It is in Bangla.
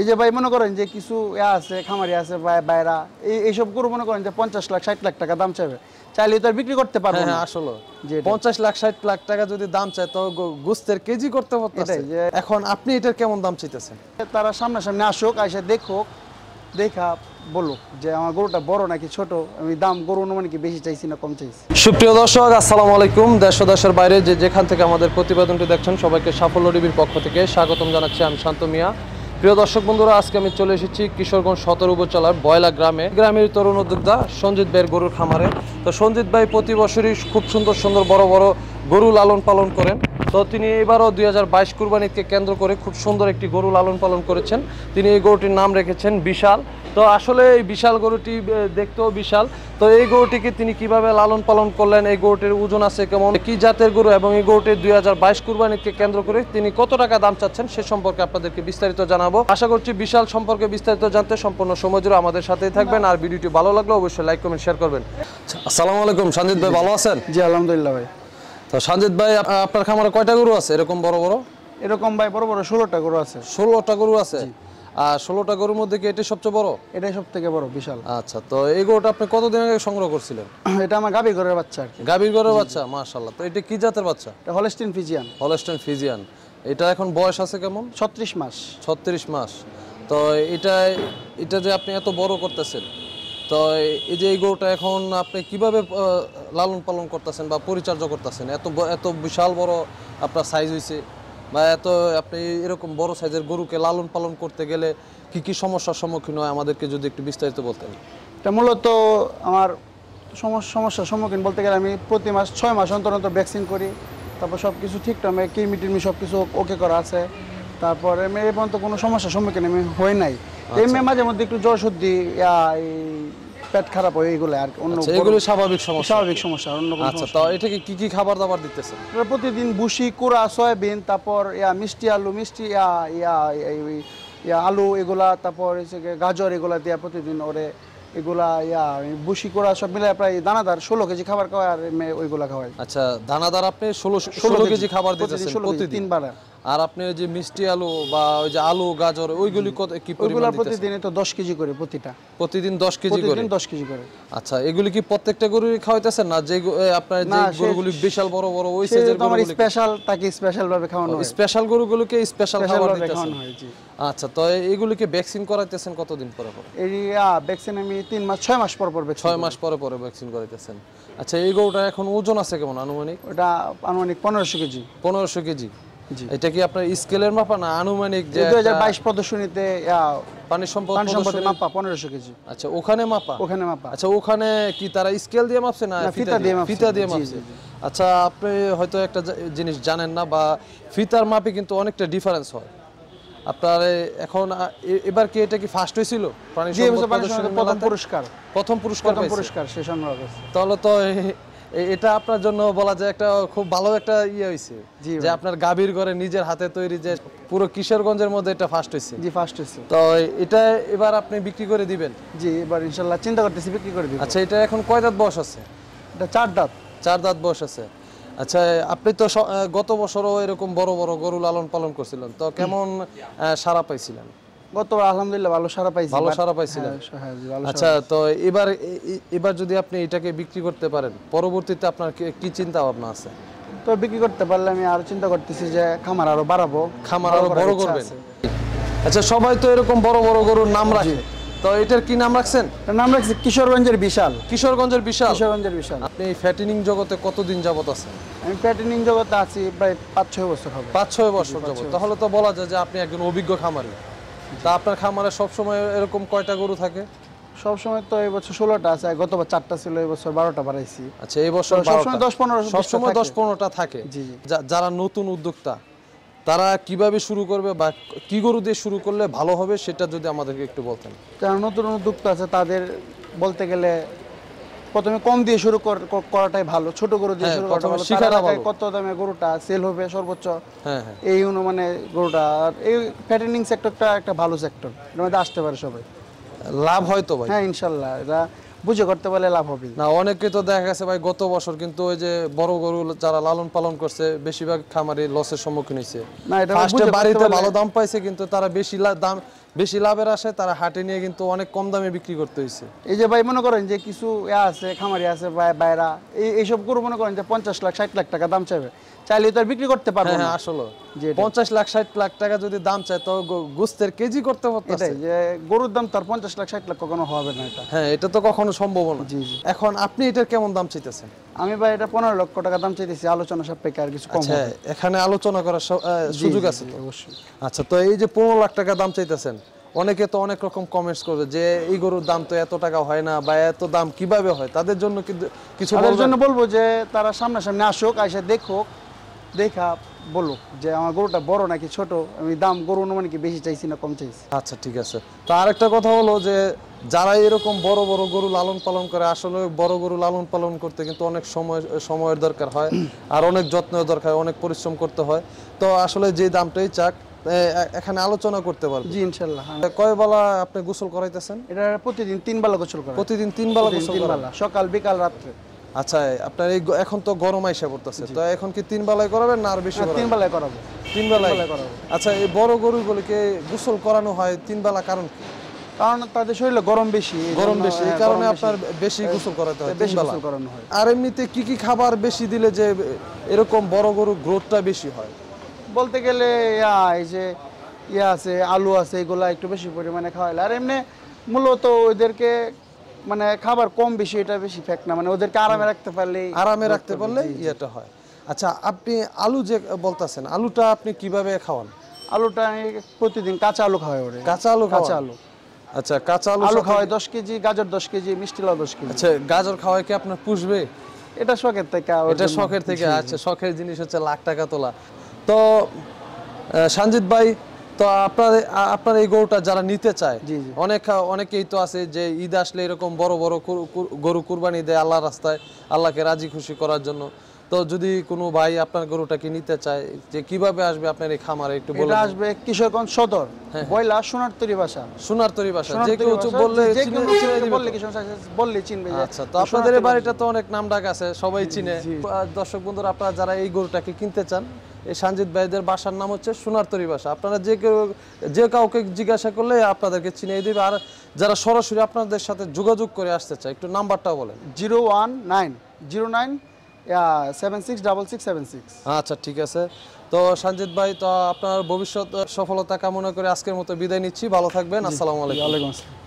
এই যে ভাই মনে করেন যে কিছু আছে খামারি আছে বাইরা এই এইসব গরু মনে করেন যে পঞ্চাশ লাখ ষাট লাখ টাকা দাম চাইবে চাইলে তো বিক্রি করতে পারবে হ্যাঁ, না হ্যাঁ, আসলে পঞ্চাশ লাখ ষাট লাখ টাকা যদি দাম চায় তো গুস্তের কেজি করতে পারতেছে এখন আপনি এটার কেমন দাম চাইতেছেন তারা সামনাসামনি আসুক এসে দেখুক দেখা বলুক যে আমার গরুটা বড় নাকি ছোট আমি দাম গরু অনুমান কি বেশি চাইছি না কম চাইছি সুপ্রিয় দর্শক আসসালামু আলাইকুম দেশ দেশের বাইরে যে যেখান থেকে আমাদের প্রতিবেদনটি দেখছেন সবাইকে সাফল্য টিভির পক্ষ থেকে স্বাগতম জানাচ্ছি আমি শান্ত মিয়া প্রিয় দর্শক বন্ধুরা আজকে আমি চলে এসেছি কিশোরগঞ্জ সতর উপজেলার বয়লা গ্রামে গ্রামের তরুণ উদ্যোক্তা সঞ্জিত ভাইয়ের গরুর খামারে তো সঞ্জিত ভাই প্রতি বছরই খুব সুন্দর সুন্দর বড় বড় গরু লালন পালন করেন তো তিনি এবারও দুই হাজার বাইশ কুরবানিকে কেন্দ্র করে খুব সুন্দর একটি গরু লালন পালন করেছেন তিনি এই গরুটির নাম রেখেছেন বিশাল তো আসলে এই বিশাল গরুটি দেখতেও বিশাল তো এই গরুটিকে তিনি কিভাবে লালন পালন করলেন এই গরুটির ওজন আছে কেমন কি জাতের গরু এবং এই গরুটির দুই হাজার বাইশ কুরবানিকে কেন্দ্র করে তিনি কত টাকা দাম চাচ্ছেন সে সম্পর্কে আপনাদেরকে বিস্তারিত জানাবো আশা করছি বিশাল সম্পর্কে বিস্তারিত জানতে সম্পূর্ণ সময় জুড়ে আমাদের সাথেই থাকবেন আর ভিডিওটি ভালো লাগলে অবশ্যই লাইক কমেন্ট শেয়ার করবেন আচ্ছা, আসসালামু আলাইকুম সঞ্জিত ভাই ভালো আছেন জি আলহামদুলিল্লাহ ভাই তো সঞ্জিত ভাই আপনার খামারে কয়টা গরু আছে এরকম বড় বড় এরকম ভাই বড় বড় ষোলোটা গরু আছে ষোলোটা গরু আছে আর ষোলোটা গরুর মধ্যে কি এটাই সবচেয়ে বড় এটাই সব থেকে বড় বিশাল আচ্ছা তো এই গরুটা আপনি কতদিন আগে সংগ্রহ করছিলেন এটা আমার গাভীর ঘরের বাচ্চা গাভীর ঘরের বাচ্চা মাশাল্লাহ তো এটা কি জাতের বাচ্চা এটা হলস্টিন ফিজিয়ান হলস্টিন ফিজিয়ান এটা এখন বয়স আছে কেমন ছত্রিশ মাস ছত্রিশ মাস তো এটা এটা যে আপনি এত বড় করতেছেন তো এই যে এই গরুটা এখন আপনি কিভাবে লালন পালন করতেছেন বা পরিচর্যা করতেছেন এত এত বিশাল বড় আপনার সাইজ হয়েছে বা এত আপনি এরকম বড় সাইজের গরুকে লালন পালন করতে গেলে কি কি সমস্যার সম্মুখীন হয় আমাদেরকে যদি একটু বিস্তারিত বলতেন এটা মূলত আমার সমস্যার সম্মুখীন বলতে গেলে আমি প্রতি মাস ছয় মাস অন্তর অন্তর ভ্যাকসিন করি তারপর সব কিছু ঠিক টাইমে কিমি টিমি সব কিছু ওকে করা আছে তারপর এমনি এ পর্যন্ত কোনো সমস্যার সম্মুখীন আমি হই নাই আচ্ছা। এমনি মাঝে মধ্যে একটু জ্বর সর্দি পেট খারাপ হয় এগুলো আর অন্য আচ্ছা, এগুলো স্বাভাবিক সমস্যা স্বাভাবিক সমস্যা অন্য কোনো আচ্ছা তো এটাকে কি কি খাবার দাবার দিতেছেন প্রতিদিন বুশি কুড়া সয়াবিন তারপর ইয়া মিষ্টি আলু মিষ্টি ইয়া ইয়া ইয়া আলু এগুলা তারপর গাজর এগুলা দিয়া প্রতিদিন ওরে এগুলা ইয়া বুসি করা সব মিলে প্রায় দানাদার ষোলো কেজি খাবার খাওয়ায় আর ওইগুলা খাওয়াই আচ্ছা দানাদার আপনি ষোলো ষোলো কেজি খাবার দিতেছেন প্রতিদিন তিনবার আর আপনি যে মিষ্টি আলু বা ওই যে আলু গাজর ওইগুলি কত কি পরিমাণ প্রতিদিন তো 10 কেজি করে প্রতিটা প্রতিদিন 10 কেজি করে প্রতিদিন 10 কেজি করে আচ্ছা এগুলি কি প্রত্যেকটা গরুরই খাওয়াইতেছেন না যে আপনার যে গরুগুলি বিশাল বড় বড় ওই সাইজের গরুগুলি স্পেশাল তাকে স্পেশাল ভাবে খাওয়ানো হয় স্পেশাল গরুগুলোকে স্পেশাল খাবার দিতেছেন আচ্ছা তো এইগুলিকে ভ্যাকসিন করাইতেছেন কতদিন পরে পরে এই ভ্যাকসিন আমি 3 মাস 6 মাস পর পর 6 মাস পরে পরে ভ্যাকসিন করাইতেছেন আচ্ছা এই গরুটা এখন ওজন আছে কেমন আনুমানিক ওটা আনুমানিক 1500 কেজি 1500 কেজি এটা কি আপনার স্কেলের মাপা না আনুমানিক যে 2022 প্রদর্শনীতে পানি সম্পদ পানি সম্পদ মাপা 1500 কেজি আচ্ছা ওখানে মাপা ওখানে মাপা আচ্ছা ওখানে কি তারা স্কেল দিয়ে মাপছে না ফিতা দিয়ে মাপছে ফিতা দিয়ে মাপছে আচ্ছা আপনি হয়তো একটা জিনিস জানেন না বা ফিতার মাপে কিন্তু অনেকটা ডিফারেন্স হয় আপনার এখন এবার কি এটা কি ফার্স্ট হয়েছিল প্রথম পুরস্কার প্রথম পুরস্কার প্রথম পুরস্কার সে সংগ্রহ তাহলে তো এটা আপনার জন্য বলা যায় একটা খুব ভালো একটা ইয়ে হয়েছে যে আপনার গাভীর ঘরে নিজের হাতে তৈরি যে পুরো কিশোরগঞ্জের মধ্যে এটা ফার্স্ট হয়েছে জি ফার্স্ট হয়েছে তো এটা এবার আপনি বিক্রি করে দিবেন জি এবার ইনশাল্লাহ চিন্তা করতেছি বিক্রি করে দিবেন আচ্ছা এটা এখন কয় দাঁত বয়স আছে এটা চার দাঁত চার দাঁত বয়স আছে আচ্ছা আপনি তো গত বছরও এরকম বড় বড় গরু লালন পালন করছিলেন তো কেমন সারা পাইছিলেন গতবার আলহামদুলিল্লাহ ভালো সারা পাইছি ভালো সারা হ্যাঁ, হ্যাঁ, আচ্ছা তো এবার এবার যদি আপনি এটাকে বিক্রি করতে পারেন পরবর্তীতে আপনার কি চিন্তা ভাবনা আছে তো বিক্রি করতে পারলে আমি আরো চিন্তা করতেছি যে খামার আরো বাড়াবো খামার আরো বড় করবেন আচ্ছা সবাই তো এরকম বড় বড় গরুর নাম রাখে তো এটার কি নাম রাখছেন নাম রাখছি কিশোরগঞ্জের বিশাল কিশোরগঞ্জের বিশাল কিশোরগঞ্জের বিশাল আপনি ফ্যাটিনিং জগতে কতদিন যাবত আছেন আমি ফ্যাটিনিং জগতে আছি প্রায় পাঁচ ছয় বছর হবে পাঁচ ছয় বছর যাবত তাহলে তো বলা যায় যে আপনি একজন অভিজ্ঞ খামারি তা আপনার খামারে সবসময় এরকম কয়টা গরু থাকে সবসময় তো এবছর ষোলোটা আছে গতবার চারটা ছিল এবছর বারোটা বাড়াইছি আচ্ছা এবছর সবসময় দশ পনেরো সবসময় দশ পনেরোটা থাকে জি যারা নতুন উদ্যোক্তা তারা কিভাবে শুরু করবে বা কি গরু দিয়ে শুরু করলে ভালো হবে সেটা যদি আমাদেরকে একটু বলতেন যারা নতুন উদ্যোক্তা আছে তাদের বলতে গেলে প্রথমে কম দিয়ে শুরু করাটাই ভালো ছোট গরু দিয়ে হ্যাঁ, শুরু করাটা ভালো কত দামে গরুটা সেল হবে সর্বোচ্চ হ্যাঁ, হ্যাঁ। এই অনুমানে গরুটা আর এই ফ্যাটেনিং সেক্টরটা একটা ভালো সেক্টর এর মধ্যে আসতে পারে সবাই লাভ হয় তো ভাই হ্যাঁ ইনশাল্লাহ এটা বুঝে করতে পারলে লাভ হবে না অনেকে তো দেখা গেছে ভাই গত বছর কিন্তু ওই যে বড় গরু যারা লালন পালন করছে বেশিরভাগ খামারি লসের সম্মুখীন হয়েছে না এটা বাড়িতে ভালো দাম পাইছে কিন্তু তারা বেশি দাম বেশি লাভের আসে তারা হাটে নিয়ে কিন্তু অনেক কম দামে বিক্রি করতে হয়েছে এই যে ভাই মনে করেন যে কিছু আছে খামারি আছে বাইরা এইসব গরু মনে করেন যে পঞ্চাশ লাখ ষাট লাখ টাকা দাম চাইবে চাইলে তো আর বিক্রি করতে পারবে হ্যাঁ, না হ্যাঁ, আসলে যে পঞ্চাশ লাখ ষাট লাখ টাকা যদি দাম চায় তো গোস্তের কেজি করতে পারতো যে গরুর দাম তার পঞ্চাশ লাখ ষাট লাখ কখনো হবে না এটা হ্যাঁ এটা তো কখনো সম্ভব না জি জি এখন আপনি এটার কেমন দাম চাইতেছেন আমি ভাই এটা পনেরো লক্ষ টাকা দাম চাইতেছি আলোচনা সাপেক্ষে আর কিছু কম আচ্ছা, এখানে আলোচনা করার সুযোগ আছে তো অবশ্যই আচ্ছা তো এই যে পনেরো লাখ টাকা দাম চাইতেছেন অনেকে তো অনেক রকম কমেন্টস করবে যে এই গরুর দাম তো এত টাকা হয় না বা এত দাম কিভাবে হয় তাদের জন্য কিন্তু কিছু তাদের জন্য বলবো যে তারা সামনাসামনি আসুক এসে দেখুক দেখা বলুক যে আমার গরুটা বড় নাকি ছোট আমি দাম গরু অনুমান কি বেশি চাইছি না কম চাইছি আচ্ছা ঠিক আছে তো আরেকটা কথা হলো যে যারা এরকম বড় বড় গরু লালন পালন করে আসলে বড় গরু লালন পালন করতে কিন্তু অনেক সময় সময়ের দরকার হয় আর অনেক যত্নের দরকার অনেক পরিশ্রম করতে হয় তো আসলে যে দামটাই চাক এখানে আলোচনা করতে পারবো জি ইনশাল্লাহ কয় বেলা আপনি গোসল করাইতেছেন এটা প্রতিদিন তিন বেলা গোসল করা প্রতিদিন তিন বেলা গোসল করা সকাল বিকাল রাত্রে আচ্ছা আপনার এই এখন তো গরম আইসা পড়তেছে তো এখন কি তিন বেলায় করাবেন না আর বেশি তিন বেলায় করাবো তিন বেলায় করাবো আচ্ছা এই বড় গরুগুলিকে গোসল করানো হয় তিন বেলা কারণ কি কারণ তাদের শরীরে গরম বেশি গরম বেশি এই হ্যাঁ, কারণে আপনার বেশি গোসল করাতে হয় হ্যাঁ, বেশি গোসল করানো হয় আর এমনিতে কি কি খাবার বেশি দিলে যে এরকম বড় গরু গ্রোথটা বেশি হয় বলতে গেলে এই যে ইয়া আছে আলু আছে একটু বেশি পরিমাণে খাওয়াইলে আর এমনি মূলত ওদেরকে মানে খাবার কম বেশি এটা বেশি ফ্যাক্ট না মানে ওদেরকে আরামে রাখতে পারলে আরামে রাখতে পারলে ইয়েটা হয় আচ্ছা আপনি আলু যে বলতেছেন আলুটা আপনি কিভাবে খাওয়ান আলুটা প্রতিদিন কাঁচা আলু খাওয়াই ওরে কাঁচা আলু কাঁচা আলু আচ্ছা কাঁচা আলু আলু খাওয়ায় দশ কেজি গাজর দশ কেজি মিষ্টি লাউ দশ কেজি আচ্ছা গাজর খাওয়ায় কি আপনার পুষবে এটা শখের থেকে এটা শখের থেকে আচ্ছা শখের জিনিস হচ্ছে লাখ টাকা তোলা তো সঞ্জিত ভাই তো আপনার আপনার এই গরুটা যারা নিতে চায় অনেক অনেকেই তো আছে যে ঈদ আসলে এরকম বড় বড় গরু কুরবানি দেয় আল্লাহ রাস্তায় আল্লাহকে রাজি খুশি করার জন্য তো যদি কোনো ভাই আপনার গরুটাকে নিতে চায় যে কিভাবে আসবে আপনার এই খামারে একটু বলে আসবে কিশোরগঞ্জ সদর হ্যাঁ, হ্যাঁ। বয়লা সোনারতরি বাসা সোনারতরি বাসা যে কেউ বললে বললে চিনবে আচ্ছা তো আপনাদের বাড়িটা তো অনেক নাম ডাক আছে সবাই চিনে দর্শক বন্ধুরা আপনারা যারা এই গরুটাকে কিনতে চান এই সঞ্জিত ভাইদের বাসার নাম হচ্ছে সোনারতরি বাসা আপনারা যে কেউ যে কাউকে জিজ্ঞাসা করলে আপনাদেরকে চিনিয়ে দেবে আর যারা সরাসরি আপনাদের সাথে যোগাযোগ করে আসতে চায় একটু নাম্বারটা বলেন zero one nine zero nine seven six double six seven six আচ্ছা ঠিক আছে তো সঞ্জিত ভাই তো আপনার ভবিষ্যৎ সফলতা কামনা করে আজকের মতো বিদায় নিচ্ছি ভালো থাকবেন আসসালামাইকুম আলাইকুম আসসালাম